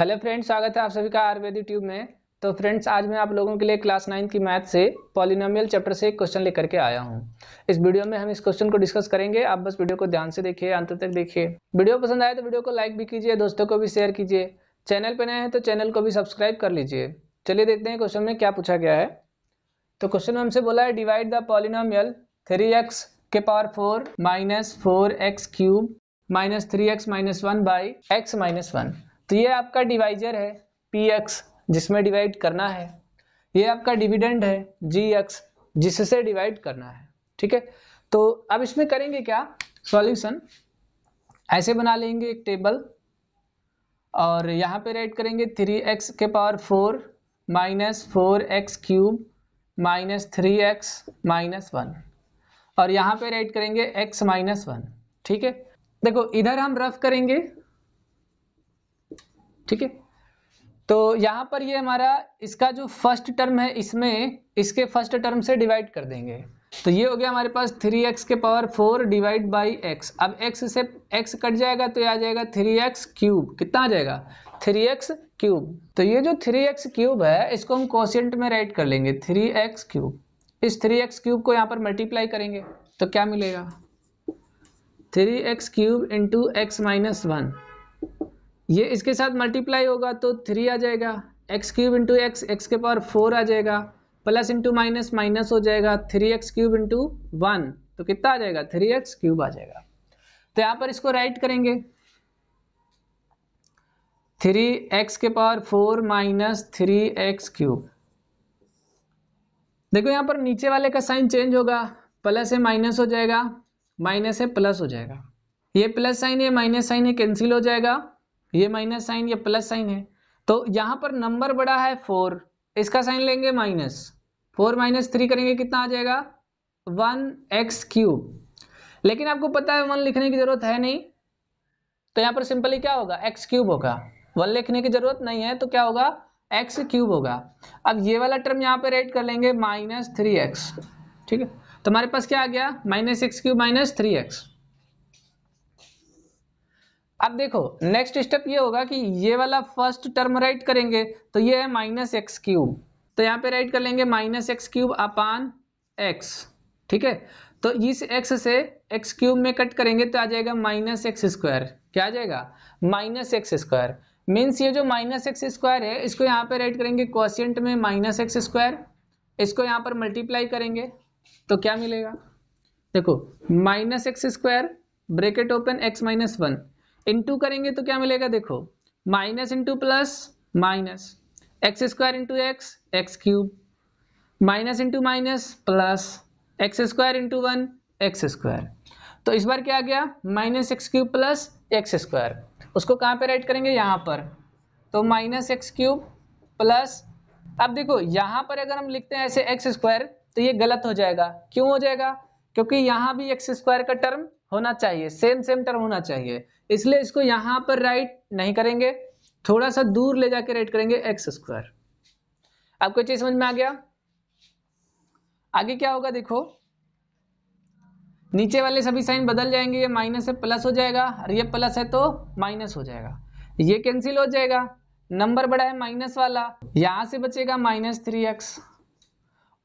hello friends स्वागत है आप सभी का आयुर्वेदिक ट्यूब में तो फ्रेंड्स आज मैं आप लोगों के लिए क्लास नाइन्थ की मैथ से पॉलिनोमियल चैप्टर से एक क्वेश्चन लेकर के आया हूँ इस वीडियो में हम इस क्वेश्चन को डिस्कस करेंगे आप बस वीडियो को ध्यान से देखिए अंत तक देखिए वीडियो पसंद आए तो वीडियो को लाइक भी कीजिए दोस्तों को भी शेयर कीजिए चैनल पर नए हैं तो चैनल को भी सब्सक्राइब कर लीजिए चलिए देखते हैं क्वेश्चन में क्या पूछा गया है तो क्वेश्चन में हमसे बोला है divide the polynomial three x के power four minus four x cube minus three x minus one by x minus one तो ये आपका डिवाइजर है पी एक्स जिसमें डिवाइड करना है ये आपका डिविडेंड है जी एक्स जिससे डिवाइड करना है ठीक है तो अब इसमें करेंगे क्या सॉल्यूशन ऐसे बना लेंगे एक टेबल और यहाँ पे राइट करेंगे थ्री एक्स के power four minus four x cube minus three x minus one और यहाँ पे राइट करेंगे एक्स माइनस वन ठीक है देखो इधर हम रफ करेंगे ठीक है तो यहाँ पर ये हमारा इसका जो फर्स्ट टर्म है इसमें इसके फर्स्ट टर्म से डिवाइड कर देंगे तो ये हो गया हमारे पास थ्री एक्स के power four divide by x अब एक्स से एक्स कट जाएगा तो ये आ जाएगा थ्री एक्स क्यूब कितना आ जाएगा थ्री एक्स क्यूब तो ये जो थ्री एक्स क्यूब है इसको हम कोशियंट में राइट कर लेंगे थ्री एक्स क्यूब इस थ्री एक्स क्यूब को यहाँ पर मल्टीप्लाई करेंगे तो क्या मिलेगा three x cube into x minus one ये इसके साथ मल्टीप्लाई होगा तो थ्री आ जाएगा x cube into x x के पावर फोर आ जाएगा प्लस इंटू माइनस माइनस हो जाएगा three x cube into one तो कितना आ जाएगा थ्री एक्स क्यूब आ जाएगा तो यहां पर इसको राइट करेंगे थ्री एक्स के power four minus three x cube देखो यहां पर नीचे वाले का साइन चेंज होगा प्लस है माइनस हो जाएगा माइनस है प्लस हो जाएगा ये प्लस साइन है माइनस साइन है कैंसिल हो जाएगा ये माइनस साइन ये प्लस साइन है तो यहाँ पर नंबर बड़ा है फोर इसका साइन लेंगे माइनस फोर माइनस थ्री करेंगे कितना आ जाएगा वन एक्स क्यूब लेकिन आपको पता है वन लिखने की जरूरत है नहीं तो यहाँ पर सिंपली क्या होगा एक्स क्यूब होगा वन लिखने की जरूरत नहीं है तो क्या होगा एक्स क्यूब होगा अब ये वाला टर्म यहाँ पर एड कर लेंगे माइनस थ्री एक्स ठीक है तो हमारे पास क्या आ गया minus x cube minus three x अब देखो नेक्स्ट स्टेप ये होगा कि ये वाला फर्स्ट टर्म राइट करेंगे तो ये है माइनस एक्स क्यूब तो यहाँ पे राइट कर लेंगे minus x cube upon x ठीक है तो इस एक्स से एक्स क्यूब में कट करेंगे तो आ जाएगा माइनस एक्स स्क्वायर क्या आ जाएगा माइनस एक्स स्क्वायर मीन्स ये जो माइनस एक्स स्क्वायर है इसको यहाँ पे राइट करेंगे क्वेश्चेंट में माइनस एक्स स्क्वायर इसको यहाँ पर मल्टीप्लाई करेंगे तो क्या मिलेगा देखो minus x square bracket open x minus one into करेंगे तो क्या मिलेगा देखो minus into plus minus x square into x x cube minus into minus plus x square into one x square तो इस बार क्या आ गया minus x cube plus x square उसको कहाँ पे राइट करेंगे यहाँ पर तो माइनस एक्स क्यूब प्लस अब देखो यहाँ पर अगर हम लिखते हैं ऐसे एक्स स्क्वायर तो ये गलत हो जाएगा क्यों हो जाएगा क्योंकि यहाँ भी एक्स स्क्वायर का टर्म होना चाहिए सेम सेम टर्म होना चाहिए इसलिए इसको यहां पर राइट नहीं करेंगे थोड़ा सा दूर ले जाके राइट करेंगे एक्स स्क्वायर आपको चीज समझ में आ गया आगे क्या होगा देखो नीचे वाले सभी साइन बदल जाएंगे ये माइनस है प्लस हो जाएगा और ये प्लस है तो माइनस हो जाएगा ये कैंसिल हो जाएगा नंबर बड़ा है माइनस वाला यहां से बचेगा माइनस थ्री एक्स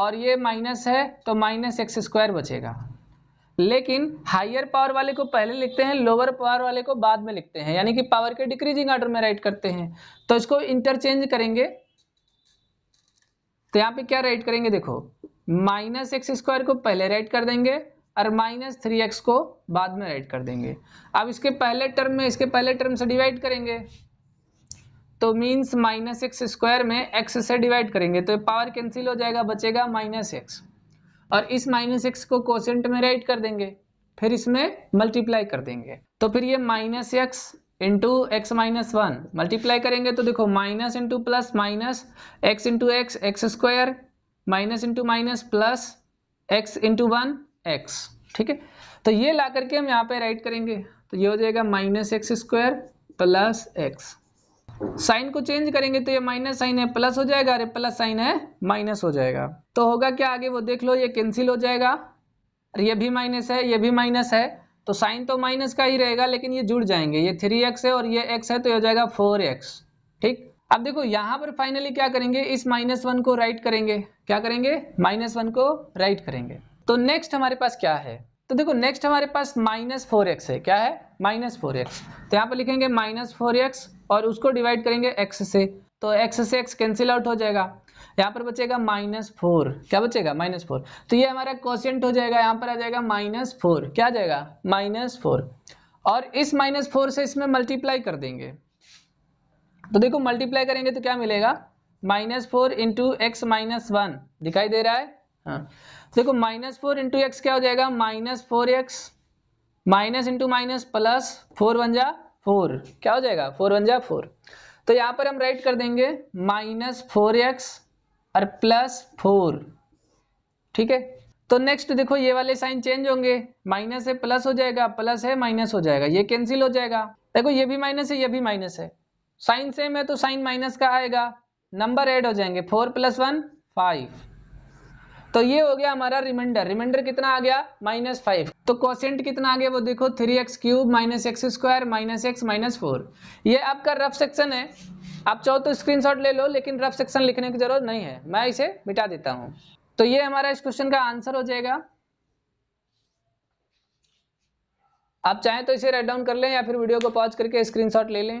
और ये माइनस है तो माइनस एक्स स्क्वायर बचेगा लेकिन हाइयर पावर वाले को पहले लिखते हैं लोअर पावर वाले को बाद में लिखते हैं यानी कि पावर के डिक्रीजिंग ऑर्डर में राइट करते हैं तो इसको इंटरचेंज करेंगे तो यहाँ पे क्या राइट करेंगे देखो माइनस एक्स स्क्वायर को पहले राइट कर देंगे और माइनस थ्री एक्स को बाद में राइट कर देंगे अब इसके पहले टर्म में इसके पहले टर्म से डिवाइड करेंगे तो मीन्स माइनस एक्स स्क्वायर में एक्स से डिवाइड करेंगे तो पावर कैंसिल हो जाएगा बचेगा माइनस एक्स और इस माइनस एक्स को कोसेंट में राइट कर देंगे फिर इसमें मल्टीप्लाई कर देंगे तो फिर ये minus x into x minus one multiply करेंगे तो देखो minus into plus minus x into x x square minus into minus plus x into one x ठीक है तो ये ला करके हम यहाँ पे राइट करेंगे तो ये हो जाएगा minus x square plus x sign को चेंज करेंगे तो ये माइनस साइन है प्लस हो जाएगा अरे प्लस साइन है माइनस हो जाएगा तो होगा क्या आगे वो देख लो ये कैंसिल हो जाएगा ये भी माइनस है ये भी माइनस है तो साइन तो माइनस का ही रहेगा लेकिन ये जुड़ जाएंगे ये थ्री एक्स है और ये एक्स है तो ये हो जाएगा फोर एक्स ठीक अब देखो यहाँ पर फाइनली क्या करेंगे इस माइनस वन को राइट करेंगे क्या करेंगे माइनस वन को राइट करेंगे तो नेक्स्ट हमारे पास क्या है तो देखो नेक्स्ट हमारे पास माइनस फोर एक्स है क्या है माइनस फोर एक्स तो यहाँ पर लिखेंगे माइनस फोर एक्स और उसको डिवाइड करेंगे एक्स से तो एक्स से एक्स कैंसिल आउट हो जाएगा यहाँ पर बचेगा माइनस फोर क्या बचेगा माइनस फोर तो ये हमारा क्वेश्चन हो जाएगा यहाँ पर आ जाएगा माइनस फोर क्या जाएगा माइनस फोर और इस माइनस फोर से इसमें मल्टीप्लाई कर देंगे तो देखो मल्टीप्लाई करेंगे तो क्या मिलेगा minus four into x minus one दिखाई दे रहा है हाँ देखो माइनस फोर इंटू एक्स क्या हो जाएगा minus four x minus into minus plus four one जा फोर क्या हो जाएगा फोर वन जा फोर तो यहां पर हम राइट कर देंगे माइनस फोर एक्स और प्लस फोर ठीक है तो नेक्स्ट देखो ये वाले साइन चेंज होंगे माइनस है प्लस हो जाएगा प्लस है माइनस हो जाएगा ये कैंसिल हो जाएगा देखो ये भी माइनस है ये भी माइनस है साइन सेम है तो साइन माइनस का आएगा नंबर ऐड हो जाएंगे फोर प्लस वन फाइव तो ये हो गया हमारा रिमाइंडर रिमाइंडर कितना आ गया माइनस फाइव तो क्वेश्चन कितना आ गया वो देखो three x cube minus x square minus x minus four ये आपका रफ सेक्शन है आप चाहो तो स्क्रीनशॉट ले लो लेकिन रफ सेक्शन लिखने की जरूरत नहीं है मैं इसे मिटा देता हूँ तो ये हमारा इस क्वेश्चन का आंसर हो जाएगा आप चाहें तो इसे राइट डाउन कर लें या फिर वीडियो को पॉज करके स्क्रीनशॉट ले लें